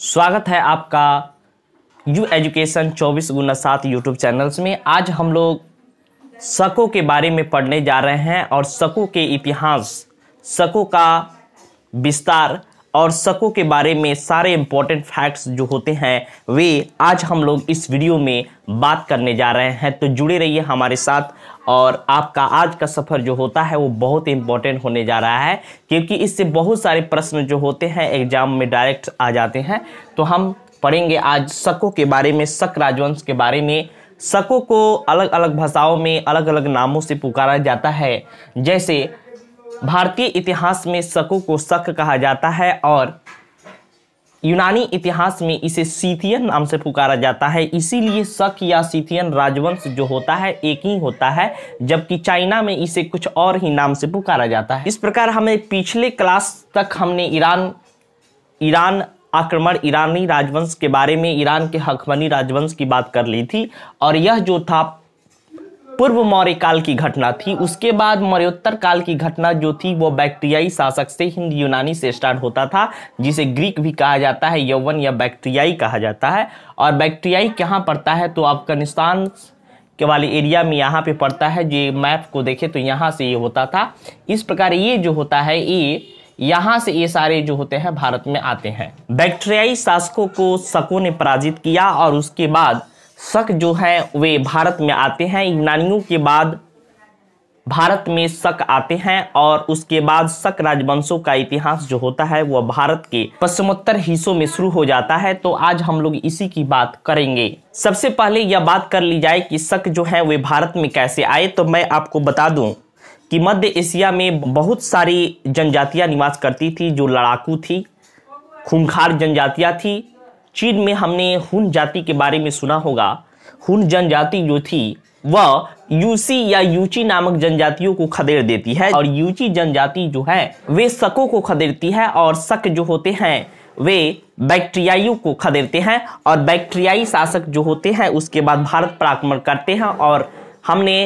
स्वागत है आपका यू एजुकेशन चौबीस गुना सात यूट्यूब चैनल्स में आज हम लोग शकों के बारे में पढ़ने जा रहे हैं और शकों के इतिहास शकों का विस्तार और शकों के बारे में सारे इम्पोर्टेंट फैक्ट्स जो होते हैं वे आज हम लोग इस वीडियो में बात करने जा रहे हैं तो जुड़े रहिए हमारे साथ और आपका आज का सफ़र जो होता है वो बहुत ही इंपॉर्टेंट होने जा रहा है क्योंकि इससे बहुत सारे प्रश्न जो होते हैं एग्जाम में डायरेक्ट आ जाते हैं तो हम पढ़ेंगे आज शकों के बारे में शक राजवंश के बारे में शकों को अलग अलग भाषाओं में अलग अलग नामों से पुकारा जाता है जैसे भारतीय इतिहास में शकों को शक कहा जाता है और यूनानी इतिहास में इसे सीथियन नाम से पुकारा जाता है इसीलिए शक या सीथियन राजवंश जो होता है एक ही होता है जबकि चाइना में इसे कुछ और ही नाम से पुकारा जाता है इस प्रकार हमें पिछले क्लास तक हमने ईरान ईरान आक्रमण ईरानी राजवंश के बारे में ईरान के हकमनी राजवंश की बात कर ली थी और यह जो था पूर्व मौर्य काल की घटना थी उसके बाद मौर्योत्तर काल की घटना जो थी वो बैक्टीरियाई शासक से हिंद यूनानी से स्टार्ट होता था जिसे ग्रीक भी कहा जाता है यौवन या बैक्टीरियाई कहा जाता है और बैक्टीरियाई कहाँ पड़ता है तो अफगानिस्तान के वाले एरिया में यहाँ पे पड़ता है जो मैप को देखे तो यहाँ से ये होता था इस प्रकार ये जो होता है ये यहाँ से ये सारे जो होते हैं भारत में आते हैं बैक्टीरियाई शासकों को शकों ने पराजित किया और उसके बाद शक जो है वे भारत में आते हैं यूनानियों के बाद भारत में शक आते हैं और उसके बाद शक राजवंशों का इतिहास जो होता है वह भारत के पश्चिमोत्तर हिस्सों में शुरू हो जाता है तो आज हम लोग इसी की बात करेंगे सबसे पहले यह बात कर ली जाए कि शक जो है वे भारत में कैसे आए तो मैं आपको बता दूं कि मध्य एशिया में बहुत सारी जनजातियां निवास करती थी जो लड़ाकू थी खूंखार जनजातियां थी चीन में हमने हुन जाति के बारे में सुना होगा हुन जनजाति जो थी वह यूसी या यूची नामक जनजातियों को खदेड़ देती है और यूची जनजाति जो है वे सकों को खदेड़ती है और सक जो होते हैं वे बैक्टीरियाई को खदेड़ते हैं और बैक्टीरियाई शासक जो होते हैं उसके बाद भारत पर आक्रमण करते हैं और हमने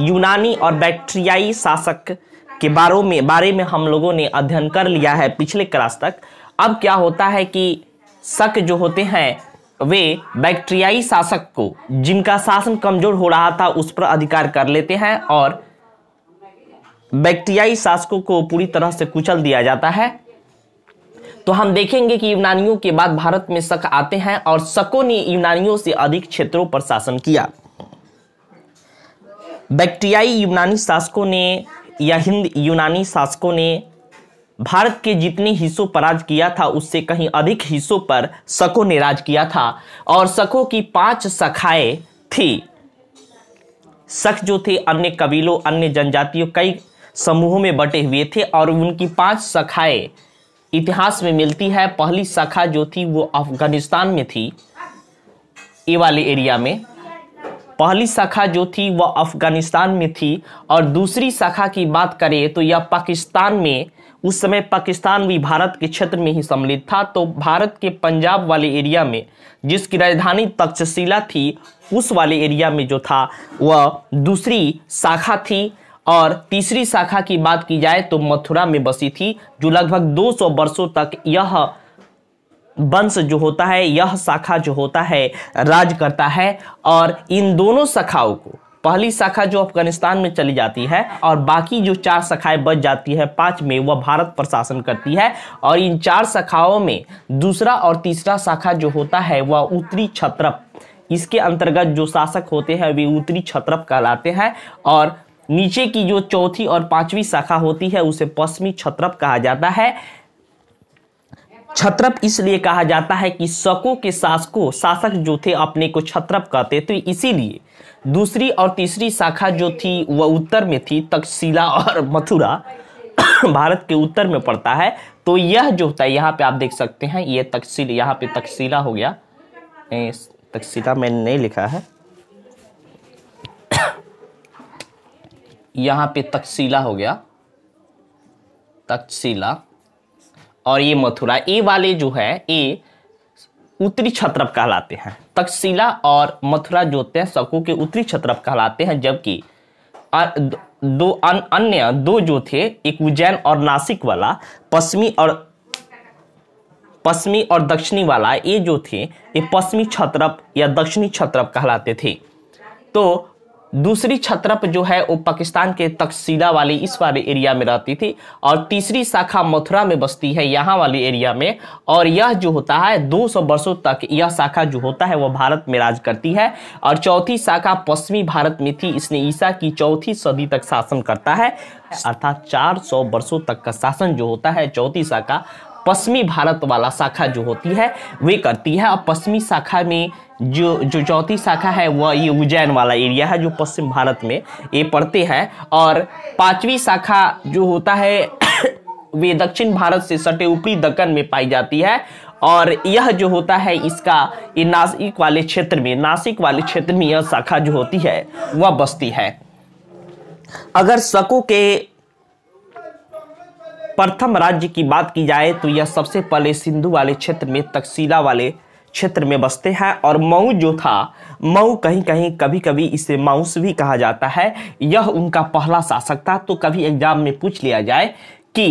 यूनानी और बैक्टीरियाई शासक के बारे में बारे में हम लोगों ने अध्ययन कर लिया है पिछले क्लास तक अब क्या होता है कि शक जो होते हैं वे बैक्टीरियाई शासक को जिनका शासन कमजोर हो रहा था उस पर अधिकार कर लेते हैं और बैक्टीरियाई शासकों को पूरी तरह से कुचल दिया जाता है तो हम देखेंगे कि यूनानियों के बाद भारत में शक आते हैं और शकों ने यूनानियों से अधिक क्षेत्रों पर शासन किया बैक्टीरियाई यूनानी शासकों ने या हिंद यूनानी शासकों ने भारत के जितने हिस्सों पर राज किया था उससे कहीं अधिक हिस्सों पर शकों ने राज किया था और शकों की पांच शाखाएं थी शख जो थे अन्य कबीलों अन्य जनजातियों कई समूहों में बटे हुए थे और उनकी पांच शाखाएं इतिहास में मिलती है पहली शाखा जो थी वो अफगानिस्तान में थी ये वाले एरिया में पहली शाखा जो थी वह अफगानिस्तान में थी और दूसरी शाखा की बात करें तो यह पाकिस्तान में उस समय पाकिस्तान भी भारत के क्षेत्र में ही सम्मिलित था तो भारत के पंजाब वाले एरिया में जिसकी राजधानी तक्षशिला थी उस वाले एरिया में जो था वह दूसरी शाखा थी और तीसरी शाखा की बात की जाए तो मथुरा में बसी थी जो लगभग 200 वर्षों तक यह वंश जो होता है यह शाखा जो होता है राज करता है और इन दोनों शाखाओं को पहली शाखा जो अफगानिस्तान में चली जाती है और बाकी जो चार शाखाएं बच जाती है पांच में वह भारत प्रशासन करती है और इन चार शाखाओं में दूसरा और तीसरा शाखा जो होता है वह उत्तरी छत्रप इसके अंतर्गत जो शासक होते हैं वे उत्तरी छत्रप कहलाते हैं और नीचे की जो चौथी और पांचवी शाखा होती है उसे पश्चिमी छत्रप कहा जाता है छत्रप इसलिए कहा जाता है कि शकों के शासकों शासक जो थे अपने को छत्रप कहते तो इसीलिए दूसरी और तीसरी शाखा जो थी वह उत्तर में थी तक्षशिला और मथुरा भारत के उत्तर में पड़ता है तो यह जो होता है यहाँ पे आप देख सकते हैं ये तक्षशिल यहाँ पे तक्षशिला हो गया तक्षशिला मैंने नहीं लिखा है यहाँ पे तक्षशिला हो गया तक्षशिला और ये मथुरा ये वाले जो है ये उत्तरी छत्रप कहलाते हैं तक्षशिला और मथुरा जो होते हैं सबको के उत्तरी छत्रप कहलाते हैं जबकि दो अन्य दो जो थे एक उज्जैन और नासिक वाला पश्चिमी और पश्चिमी और दक्षिणी वाला ये जो थे ये पश्चिमी छत्रप या दक्षिणी छत्रप कहलाते थे तो दूसरी छत्रप जो है वो पाकिस्तान के तकसीला वाले इस वाले एरिया में रहती थी और तीसरी शाखा मथुरा में बसती है यहाँ वाले एरिया में और यह जो होता है 200 वर्षों तक यह शाखा जो होता है वह भारत में राज करती है और चौथी शाखा पश्चिमी भारत में थी इसने ईसा की चौथी सदी तक शासन करता है अर्थात 400 वर्षों तक का शासन जो होता है चौथी शाखा पश्चिमी भारत वाला शाखा जो होती है वे करती है और पश्चिमी शाखा में जो जो चौथी शाखा है वह ये उज्जैन वाला एरिया है जो पश्चिम भारत में ये पड़ते हैं और पांचवी शाखा जो होता है वे दक्षिण भारत से सटे ऊपरी दक्कन में पाई जाती है और यह जो होता है इसका ये नासिक वाले क्षेत्र में नासिक वाले क्षेत्र में यह शाखा जो होती है वह बसती है अगर शकों के प्रथम राज्य की बात की जाए तो यह सबसे पहले सिंधु वाले क्षेत्र में तकसीला वाले क्षेत्र में बसते हैं और मऊ जो था मऊ कहीं कहीं कभी कभी इसे माउस भी कहा जाता है यह उनका पहला शासक था तो कभी एग्जाम में पूछ लिया जाए कि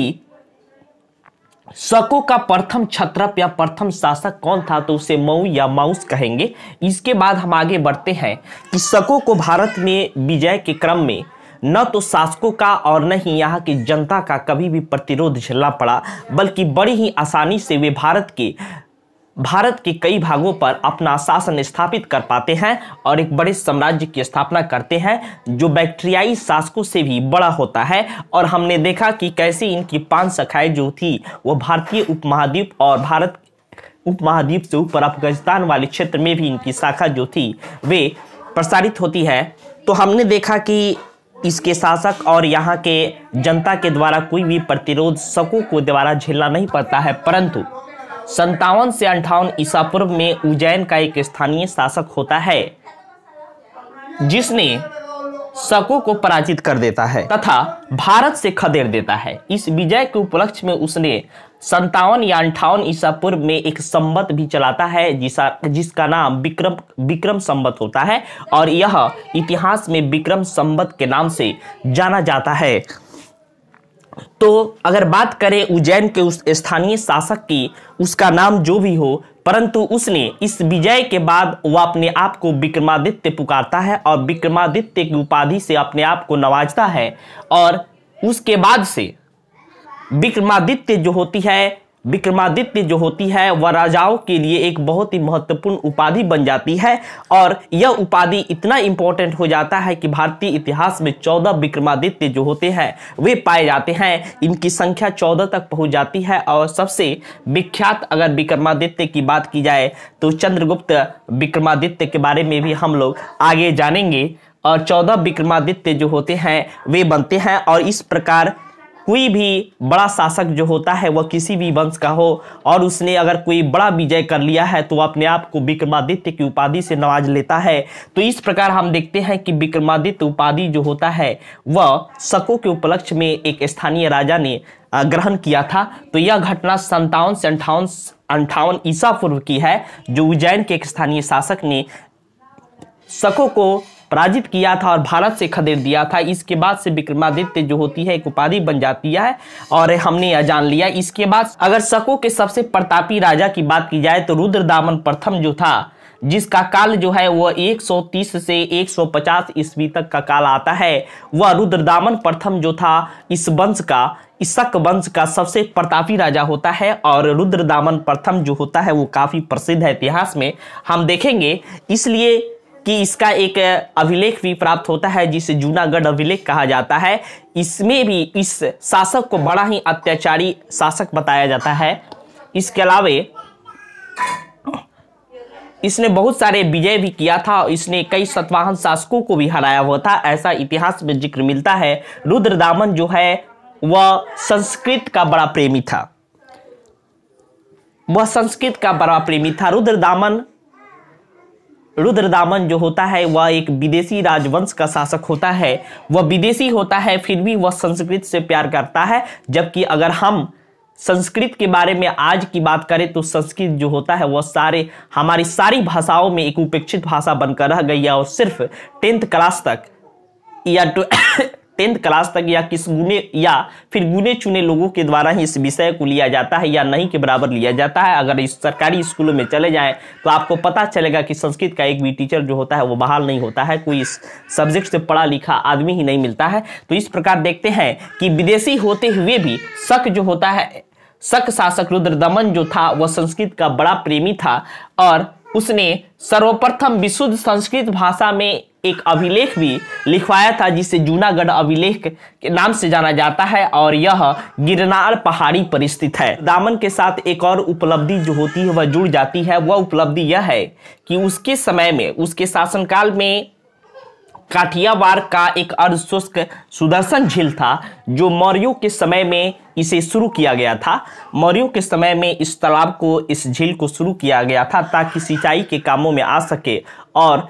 शको का प्रथम छत्रप या प्रथम शासक कौन था तो उसे मऊ या माउस कहेंगे इसके बाद हम आगे बढ़ते हैं कि शको को भारत में विजय के क्रम में न तो शासकों का और न ही यहाँ की जनता का कभी भी प्रतिरोध झेलना पड़ा बल्कि बड़ी ही आसानी से वे भारत के भारत के कई भागों पर अपना शासन स्थापित कर पाते हैं और एक बड़े साम्राज्य की स्थापना करते हैं जो बैक्टीरियाई शासकों से भी बड़ा होता है और हमने देखा कि कैसे इनकी पांच शाखाएं जो थी वो भारतीय उपमहाद्वीप और भारत उपमहाद्वीप से ऊपर अफगानिस्तान वाले क्षेत्र में भी इनकी शाखा जो थी वे प्रसारित होती है तो हमने देखा कि इसके शासक और यहाँ के जनता के द्वारा कोई भी प्रतिरोध शको को द्वारा झेलना नहीं पड़ता है परंतु संतावन से अंठावन ईसा पूर्व में उज्जैन का एक स्थानीय शासक होता है जिसने शकों को पराजित कर देता है तथा भारत से खदेड़ देता है इस विजय के उपलक्ष्य में उसने संतावन या अंठावन ईसा पूर्व में एक संबत भी चलाता है जिसा जिसका नाम विक्रम विक्रम संबत होता है और यह इतिहास में विक्रम संबत के नाम से जाना जाता है तो अगर बात करें उज्जैन के उस स्थानीय शासक की उसका नाम जो भी हो परंतु उसने इस विजय के बाद वह अपने आप को विक्रमादित्य पुकारता है और विक्रमादित्य की उपाधि से अपने आप को नवाजता है और उसके बाद से विक्रमादित्य जो होती है विक्रमादित्य जो होती है वह राजाओं के लिए एक बहुत ही महत्वपूर्ण उपाधि बन जाती है और यह उपाधि इतना इम्पोर्टेंट हो जाता है कि भारतीय इतिहास में चौदह विक्रमादित्य जो होते हैं वे पाए जाते हैं इनकी संख्या चौदह तक पहुंच जाती है और सबसे विख्यात अगर विक्रमादित्य की बात की जाए तो चंद्रगुप्त विक्रमादित्य के बारे में भी हम लोग आगे जानेंगे और चौदह विक्रमादित्य जो होते हैं वे बनते हैं और इस प्रकार कोई भी बड़ा शासक जो होता है वह किसी भी वंश का हो और उसने अगर कोई बड़ा विजय कर लिया है तो अपने आप को विक्रमादित्य की उपाधि से नवाज लेता है तो इस प्रकार हम देखते हैं कि विक्रमादित्य उपाधि जो होता है वह शकों के उपलक्ष्य में एक स्थानीय राजा ने ग्रहण किया था तो यह घटना संतावन से अंठावन अंठावन ईसा पूर्व की है जो उज्जैन के एक स्थानीय शासक ने शकों को पराजित किया था और भारत से खदेड़ दिया था इसके बाद से विक्रमादित्य जो होती है एक उपाधि बन जाती है और हमने यह जान लिया इसके बाद अगर शको के सबसे प्रतापी राजा की बात की जाए तो रुद्र दामन प्रथम जो था जिसका काल जो है वह 130 से 150 ईस्वी तक का काल आता है वह रुद्रदामन प्रथम जो था इस वंश का इसक वंश का सबसे प्रतापी राजा होता है और रुद्रदामन प्रथम जो होता है वो काफ़ी प्रसिद्ध है इतिहास में हम देखेंगे इसलिए कि इसका एक अभिलेख भी प्राप्त होता है जिसे जूनागढ़ अभिलेख कहा जाता है इसमें भी इस शासक को बड़ा ही अत्याचारी शासक बताया जाता है इसके अलावे इसने बहुत सारे विजय भी किया था इसने कई सतवाहन शासकों को भी हराया हुआ था ऐसा इतिहास में जिक्र मिलता है रुद्र दामन जो है वह संस्कृत का बड़ा प्रेमी था वह संस्कृत का बड़ा प्रेमी था रुद्र दामन रुद्रदामन जो होता है वह एक विदेशी राजवंश का शासक होता है वह विदेशी होता है फिर भी वह संस्कृत से प्यार करता है जबकि अगर हम संस्कृत के बारे में आज की बात करें तो संस्कृत जो होता है वह सारे हमारी सारी भाषाओं में एक उपेक्षित भाषा बनकर रह गई है और सिर्फ टेंथ क्लास तक या तो टेंथ क्लास तक या किस गुने या फिर गुने चुने लोगों के द्वारा ही इस विषय को लिया जाता है या नहीं के बराबर लिया जाता है अगर इस सरकारी स्कूलों में चले जाएं तो आपको पता चलेगा कि संस्कृत का एक भी टीचर जो होता है वो बहाल नहीं होता है कोई इस सब्जेक्ट से पढ़ा लिखा आदमी ही नहीं मिलता है तो इस प्रकार देखते हैं कि विदेशी होते हुए भी शक जो होता है शक शासक रुद्र दमन जो था वह संस्कृत का बड़ा प्रेमी था और उसने सर्वप्रथम विशुद्ध संस्कृत भाषा में एक अभिलेख भी लिखवाया था जिसे जूनागढ़ अभिलेख के नाम से जाना जाता है और यह गिरनार पहाड़ी पर स्थित है दामन के साथ एक और उपलब्धि जो होती है वह जुड़ जाती है वह उपलब्धि यह है कि उसके समय में उसके शासनकाल में काठियावार का एक अर्धशुष्क सुदर्शन झील था जो मौर्यों के समय में इसे शुरू किया गया था मौर्यों के समय में इस तालाब को इस झील को शुरू किया गया था ताकि सिंचाई के कामों में आ सके और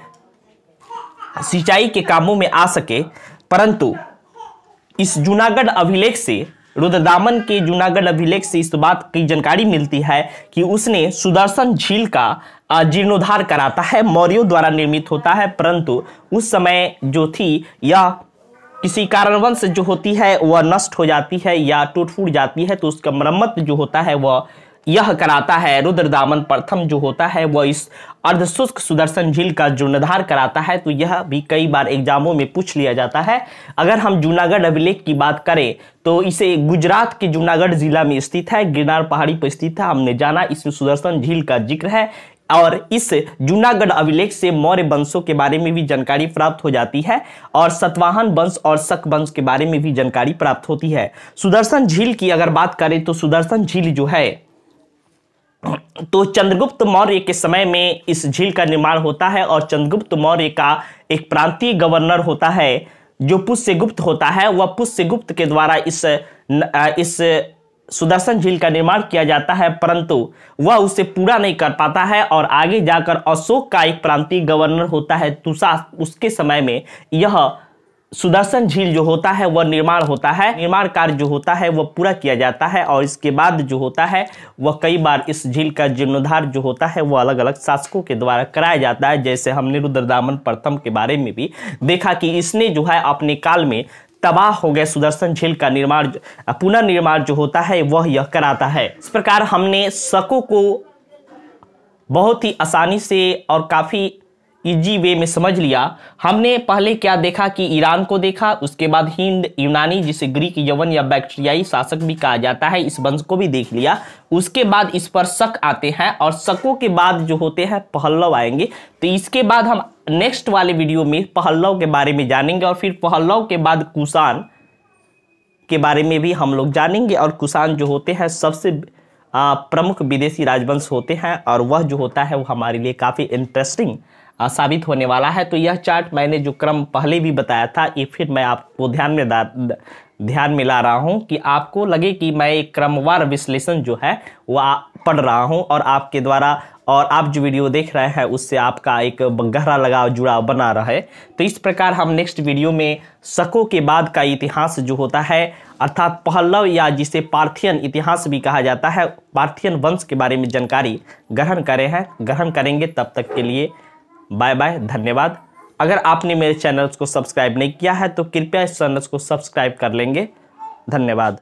सिंचाई के कामों में आ सके परंतु इस जूनागढ़ अभिलेख से रुद्रदामन के जूनागढ़ अभिलेख से इस बात की जानकारी मिलती है कि उसने सुदर्शन झील का जीर्णोद्धार कराता है मौर्यों द्वारा निर्मित होता है परंतु उस समय जो थी यह किसी कारणवश जो होती है वह नष्ट हो जाती है या टूट फूट जाती है तो उसका मरम्मत जो होता है वह यह कराता है रुद्र दामन प्रथम जो होता है वह इस अर्धशुष्क सुदर्शन झील का जीर्णोद्धार कराता है तो यह भी कई बार एग्जामों में पूछ लिया जाता है अगर हम जूनागढ़ अभिलेख की बात करें तो इसे गुजरात के जूनागढ़ जिला में स्थित है गिरनार पहाड़ी पर स्थित है हमने जाना इसमें सुदर्शन झील का जिक्र है और इस जूनागढ़ अभिलेख से मौर्य वंशों के बारे में भी जानकारी प्राप्त हो जाती है और सतवाहन वंश और शक वंश के बारे में भी जानकारी प्राप्त होती है सुदर्शन झील की अगर बात करें तो सुदर्शन झील जो है तो चंद्रगुप्त मौर्य के समय में इस झील का निर्माण होता है और चंद्रगुप्त मौर्य का एक प्रांतीय गवर्नर होता है जो पुष्यगुप्त होता है वह पुष्यगुप्त के द्वारा इस न, इस सुदर्शन झील का निर्माण किया जाता है परंतु वह उसे पूरा नहीं कर पाता है और आगे जाकर अशोक का एक प्रांतीय गवर्नर होता है तुषा उसके समय में यह सुदर्शन झील जो होता है वह निर्माण होता है निर्माण कार्य जो होता है वह पूरा किया जाता है और इसके बाद जो होता है वह कई बार इस झील का जीर्णोद्धार जो होता है वह अलग अलग शासकों के द्वारा कराया जाता है जैसे हमने रुद्रदामन प्रथम के बारे में भी देखा कि इसने जो है अपने काल में तबाह हो गए सुदर्शन झील का निर्माण पुनर्निर्माण जो होता है वह यह कराता है इस प्रकार हमने शकों को बहुत ही आसानी से और काफ़ी इजी वे में समझ लिया हमने पहले क्या देखा कि ईरान को देखा उसके बाद हिंद यूनानी जिसे ग्रीक यवन या बैक्टीरियाई शासक भी कहा जाता है इस वंश को भी देख लिया उसके बाद इस पर शक आते हैं और शकों के बाद जो होते हैं पहल्लव आएंगे तो इसके बाद हम नेक्स्ट वाले वीडियो में पहल्लव के बारे में जानेंगे और फिर पहल्लव के बाद कुषाण के बारे में भी हम लोग जानेंगे और कुषाण जो होते हैं सबसे प्रमुख विदेशी राजवंश होते हैं और वह जो होता है वो हमारे लिए काफ़ी इंटरेस्टिंग साबित होने वाला है तो यह चार्ट मैंने जो क्रम पहले भी बताया था ये फिर मैं आपको ध्यान में ध्यान में ला रहा हूँ कि आपको लगे कि मैं एक क्रमवार विश्लेषण जो है वह पढ़ रहा हूँ और आपके द्वारा और आप जो वीडियो देख रहे हैं उससे आपका एक गहरा लगाव जुड़ाव बना रहे तो इस प्रकार हम नेक्स्ट वीडियो में शकों के बाद का इतिहास जो होता है अर्थात पहलव या जिसे पार्थियन इतिहास भी कहा जाता है पार्थियन वंश के बारे में जानकारी ग्रहण करें हैं ग्रहण करेंगे तब तक के लिए बाय बाय धन्यवाद अगर आपने मेरे चैनल्स को सब्सक्राइब नहीं किया है तो कृपया इस चैनल्स को सब्सक्राइब कर लेंगे धन्यवाद